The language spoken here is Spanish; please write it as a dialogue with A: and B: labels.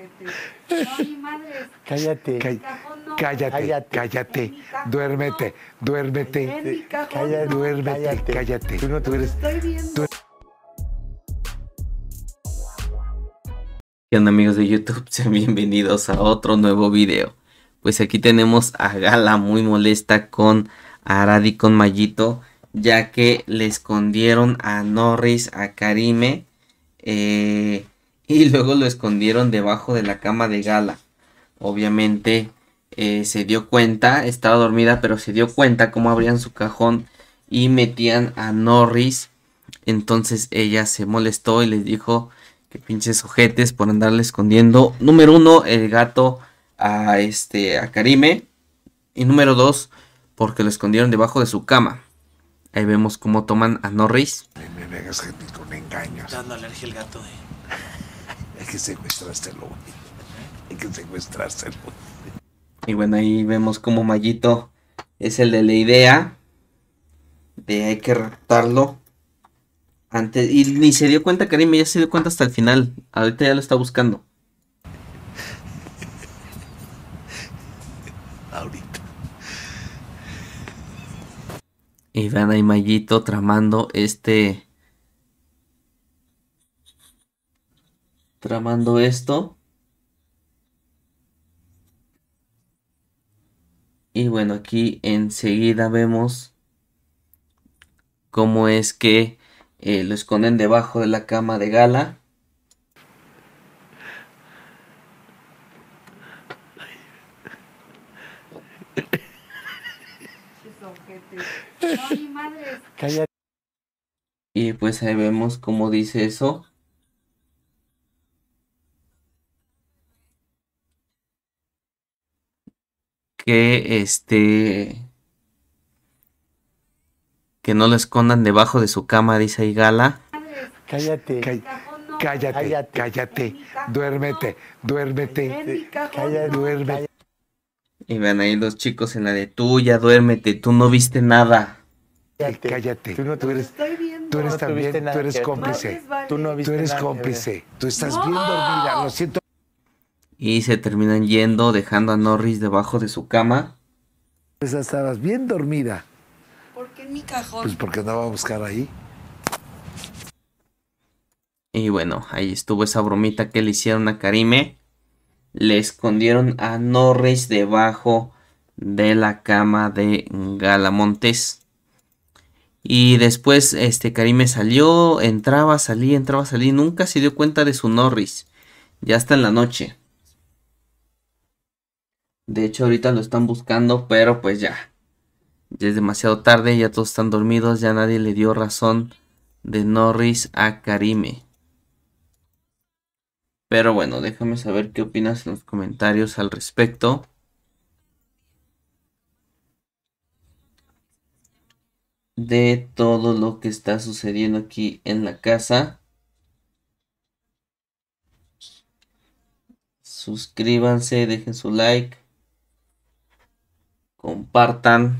A: No, mi madre. Cállate. Cállate, cállate, cállate, Duérmete, duérmete. cállate, duérmete, cállate. Tú no te Estoy viendo.
B: ¿Qué onda amigos de YouTube? Sean bienvenidos a otro nuevo video. Pues aquí tenemos a Gala muy molesta con Aradi con Mayito, ya que le escondieron a Norris, a Karime, eh, y luego lo escondieron debajo de la cama de Gala. Obviamente eh, se dio cuenta, estaba dormida, pero se dio cuenta cómo abrían su cajón y metían a Norris. Entonces ella se molestó y les dijo que pinches ojetes por andarle escondiendo. Número uno, el gato a este a Karime. Y número dos, porque lo escondieron debajo de su cama. Ahí vemos cómo toman a Norris.
A: Me, Dando alergia el gato, eh. Hay que secuestrárselo, Hay que secuestrárselo.
B: Y bueno, ahí vemos como Mallito es el de la idea de hay que raptarlo. Antes, y ni se dio cuenta Karim, ya se dio cuenta hasta el final. Ahorita ya lo está buscando. Ahorita. Y van ahí Mallito tramando este tramando esto. Y bueno, aquí enseguida vemos cómo es que eh, lo esconden debajo de la cama de gala. Y pues ahí vemos cómo dice eso. que este que no lo escondan debajo de su cama, dice ahí Gala.
A: Cállate. Cállate. Cállate, cállate, duérmete, duérmete, cállate, duérmete.
B: Y ven ahí los chicos en la de tuya, duérmete, tú no viste nada.
A: Cállate, Tú, no, tú eres, tú tú eres cómplice. Tú no eres cómplice.
B: Tú estás bien dormida, lo siento y se terminan yendo dejando a Norris debajo de su cama. Pues estabas
A: bien dormida. Porque en mi cajón?
B: Pues porque andaba a buscar ahí. Y bueno, ahí estuvo esa bromita que le hicieron a Karime. Le escondieron a Norris debajo de la cama de Galamontes. Y después este Karime salió, entraba, salía, entraba, salía. Nunca se dio cuenta de su Norris. Ya está en la noche. De hecho, ahorita lo están buscando, pero pues ya. Ya es demasiado tarde, ya todos están dormidos, ya nadie le dio razón de Norris a Karime. Pero bueno, déjame saber qué opinas en los comentarios al respecto. de todo lo que está sucediendo aquí en la casa. Suscríbanse, dejen su like compartan